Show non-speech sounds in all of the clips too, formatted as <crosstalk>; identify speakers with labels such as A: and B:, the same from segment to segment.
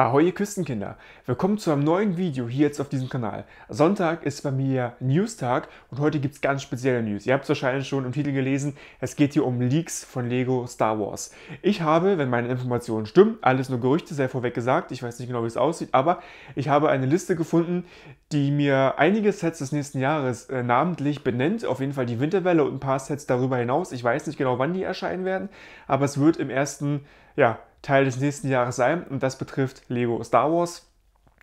A: Ahoi Küstenkinder! Willkommen zu einem neuen Video hier jetzt auf diesem Kanal. Sonntag ist bei mir news und heute gibt es ganz spezielle News. Ihr habt es wahrscheinlich schon im Titel gelesen, es geht hier um Leaks von Lego Star Wars. Ich habe, wenn meine Informationen stimmen, alles nur Gerüchte, sehr vorweg gesagt, ich weiß nicht genau, wie es aussieht, aber ich habe eine Liste gefunden, die mir einige Sets des nächsten Jahres äh, namentlich benennt, auf jeden Fall die Winterwelle und ein paar Sets darüber hinaus. Ich weiß nicht genau, wann die erscheinen werden, aber es wird im ersten, ja, Teil des nächsten Jahres sein und das betrifft Lego Star Wars.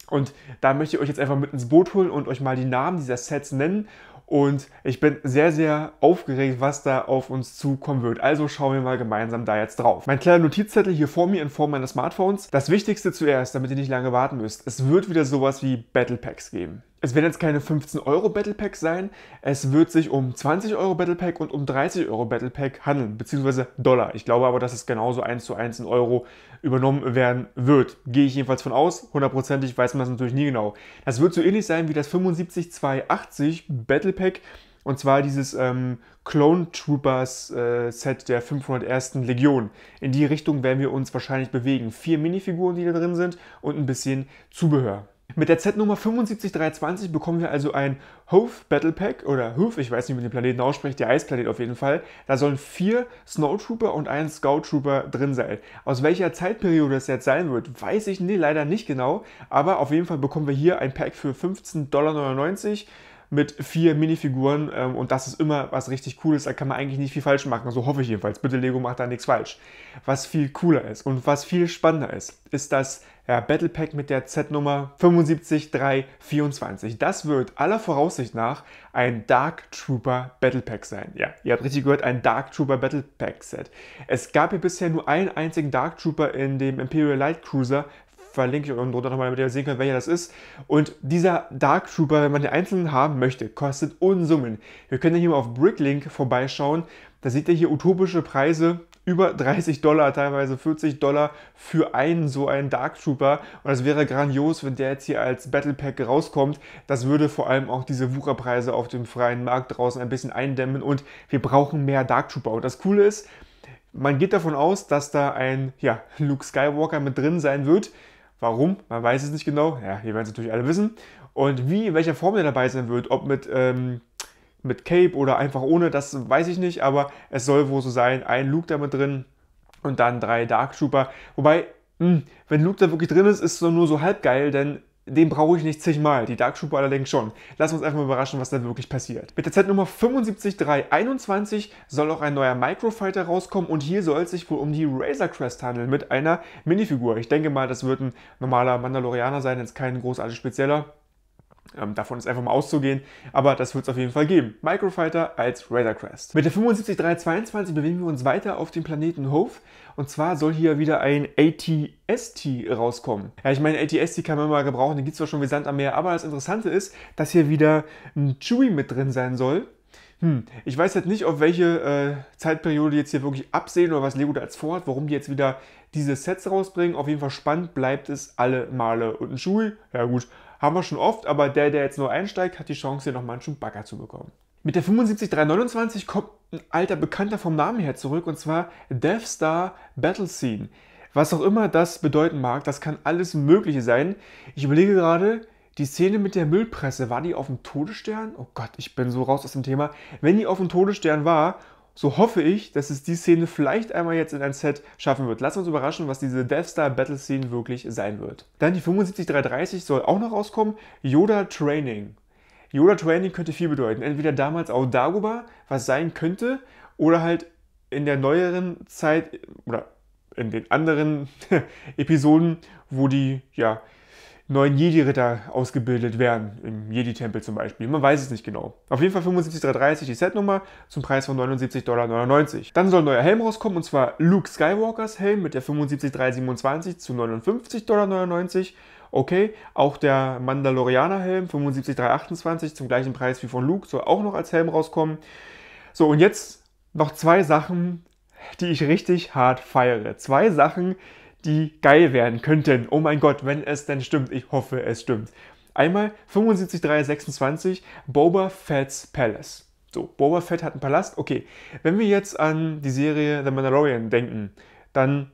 A: Und da möchte ich euch jetzt einfach mit ins Boot holen und euch mal die Namen dieser Sets nennen. Und ich bin sehr, sehr aufgeregt, was da auf uns zukommen wird. Also schauen wir mal gemeinsam da jetzt drauf. Mein kleiner Notizzettel hier vor mir in Form meines Smartphones. Das Wichtigste zuerst, damit ihr nicht lange warten müsst. Es wird wieder sowas wie Battle Packs geben es werden jetzt keine 15 Euro Battle Pack sein, es wird sich um 20 Euro Battle Pack und um 30 Euro Battle Pack handeln, beziehungsweise Dollar. Ich glaube aber, dass es genauso 1 zu 1 in Euro übernommen werden wird. Gehe ich jedenfalls von aus, hundertprozentig weiß man das natürlich nie genau. Das wird so ähnlich sein wie das 75280 Battle Pack, und zwar dieses ähm, Clone Troopers äh, Set der 501. Legion. In die Richtung werden wir uns wahrscheinlich bewegen. Vier Minifiguren, die da drin sind und ein bisschen Zubehör. Mit der Z-Nummer 75320 bekommen wir also ein Hove Battle Pack oder Hoof, ich weiß nicht, wie man den Planeten ausspricht, der Eisplanet auf jeden Fall. Da sollen vier Snowtrooper und ein Scout Trooper drin sein. Aus welcher Zeitperiode es jetzt sein wird, weiß ich nee, leider nicht genau, aber auf jeden Fall bekommen wir hier ein Pack für 15,99 Dollar mit vier Minifiguren ähm, und das ist immer was richtig Cooles, da kann man eigentlich nicht viel falsch machen, so hoffe ich jedenfalls. Bitte Lego macht da nichts falsch. Was viel cooler ist und was viel spannender ist, ist das ja, Battle Pack mit der Z-Nummer 75324. Das wird aller Voraussicht nach ein Dark Trooper Battle Pack sein. Ja, ihr habt richtig gehört, ein Dark Trooper Battle Pack Set. Es gab hier bisher nur einen einzigen Dark Trooper in dem Imperial Light Cruiser verlinke ich unten drunter nochmal, damit ihr sehen könnt, welcher das ist. Und dieser Dark Trooper, wenn man den einzelnen haben möchte, kostet Unsummen. Wir können hier mal auf Bricklink vorbeischauen. Da seht ihr hier utopische Preise, über 30 Dollar, teilweise 40 Dollar für einen so einen Dark Trooper. Und das wäre grandios, wenn der jetzt hier als Battle Pack rauskommt. Das würde vor allem auch diese Wucherpreise auf dem freien Markt draußen ein bisschen eindämmen und wir brauchen mehr Dark Trooper. Und das Coole ist, man geht davon aus, dass da ein ja, Luke Skywalker mit drin sein wird. Warum? Man weiß es nicht genau. Ja, wir werden es natürlich alle wissen. Und wie, in welcher Form der dabei sein wird, ob mit, ähm, mit Cape oder einfach ohne, das weiß ich nicht, aber es soll wohl so sein. Ein Luke damit drin und dann drei Dark Trooper. Wobei, mh, hm, wenn Luke da wirklich drin ist, ist es nur so halb geil, denn den brauche ich nicht zigmal, die Dark Trooper allerdings schon. Lass uns einfach mal überraschen, was da wirklich passiert. Mit der Z-Nummer 75321 soll auch ein neuer Microfighter rauskommen und hier soll es sich wohl um die Razor Crest handeln mit einer Minifigur. Ich denke mal, das wird ein normaler Mandalorianer sein, jetzt kein großartig spezieller. Ähm, davon ist einfach mal auszugehen, aber das wird es auf jeden Fall geben. Microfighter als Razor Crest. Mit der 75322 bewegen wir uns weiter auf dem Planeten Hove und zwar soll hier wieder ein ATST rauskommen. Ja, ich meine, ATST kann man mal gebrauchen, den gibt es zwar schon wie Sand am Meer, aber das Interessante ist, dass hier wieder ein Chewie mit drin sein soll. Hm, ich weiß jetzt halt nicht, auf welche äh, Zeitperiode jetzt hier wirklich absehen oder was Lego da jetzt vorhat, warum die jetzt wieder diese Sets rausbringen. Auf jeden Fall spannend bleibt es alle Male. Und ein Chewie, ja gut, haben wir schon oft, aber der, der jetzt neu einsteigt, hat die Chance, hier nochmal einen Schubacker zu bekommen. Mit der 75329 kommt ein alter Bekannter vom Namen her zurück und zwar Death Star Battle Scene. Was auch immer das bedeuten mag, das kann alles Mögliche sein. Ich überlege gerade, die Szene mit der Müllpresse, war die auf dem Todesstern? Oh Gott, ich bin so raus aus dem Thema. Wenn die auf dem Todesstern war so hoffe ich, dass es die Szene vielleicht einmal jetzt in ein Set schaffen wird. Lass uns überraschen, was diese Death Star Battle Scene wirklich sein wird. Dann die 75330 soll auch noch rauskommen. Yoda Training. Yoda Training könnte viel bedeuten. Entweder damals auch Dagobah, was sein könnte, oder halt in der neueren Zeit oder in den anderen <laughs> Episoden, wo die ja neuen Jedi-Ritter ausgebildet werden, im Jedi-Tempel zum Beispiel. Man weiß es nicht genau. Auf jeden Fall 75330 die Setnummer zum Preis von 79,99 Dollar. Dann soll ein neuer Helm rauskommen und zwar Luke Skywalkers Helm mit der 75327 zu 59,99 Dollar. Okay, auch der Mandalorianer Helm 75328 zum gleichen Preis wie von Luke soll auch noch als Helm rauskommen. So, und jetzt noch zwei Sachen, die ich richtig hart feiere. Zwei Sachen, die die geil werden könnten. Oh mein Gott, wenn es denn stimmt. Ich hoffe, es stimmt. Einmal 75326 Boba Fett's Palace. So, Boba Fett hat einen Palast. Okay, wenn wir jetzt an die Serie The Mandalorian denken, dann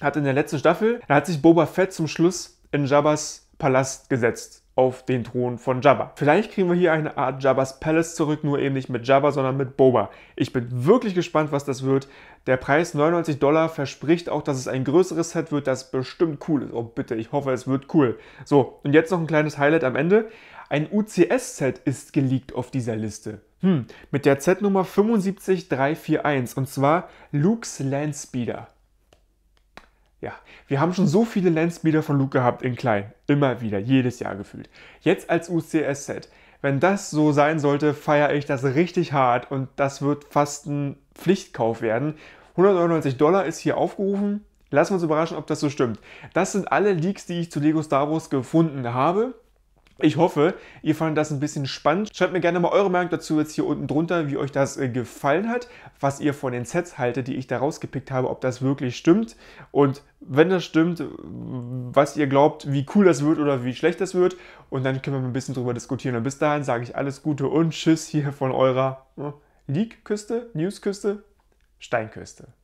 A: hat in der letzten Staffel, da hat sich Boba Fett zum Schluss in Jabba's Palast gesetzt auf den Thron von Jabba. Vielleicht kriegen wir hier eine Art Jabba's Palace zurück, nur eben nicht mit Jabba, sondern mit Boba. Ich bin wirklich gespannt, was das wird. Der Preis 99 Dollar verspricht auch, dass es ein größeres Set wird, das bestimmt cool ist. Oh bitte, ich hoffe, es wird cool. So, und jetzt noch ein kleines Highlight am Ende. Ein UCS-Set ist geleakt auf dieser Liste. Hm, mit der Z-Nummer 75341 und zwar Luke's Landspeeder. Ja, wir haben schon so viele Landspeeder von Luke gehabt in klein. Immer wieder, jedes Jahr gefühlt. Jetzt als UCS-Set. Wenn das so sein sollte, feiere ich das richtig hart und das wird fast ein Pflichtkauf werden. 199 Dollar ist hier aufgerufen. Lassen wir uns überraschen, ob das so stimmt. Das sind alle Leaks, die ich zu Lego Star Wars gefunden habe. Ich hoffe, ihr fandet das ein bisschen spannend. Schreibt mir gerne mal eure Meinung dazu jetzt hier unten drunter, wie euch das äh, gefallen hat, was ihr von den Sets haltet, die ich da rausgepickt habe, ob das wirklich stimmt und wenn das stimmt, was ihr glaubt, wie cool das wird oder wie schlecht das wird und dann können wir ein bisschen drüber diskutieren. Und bis dahin sage ich alles Gute und Tschüss hier von eurer ne, Leak-Küste, News-Küste, Steinküste.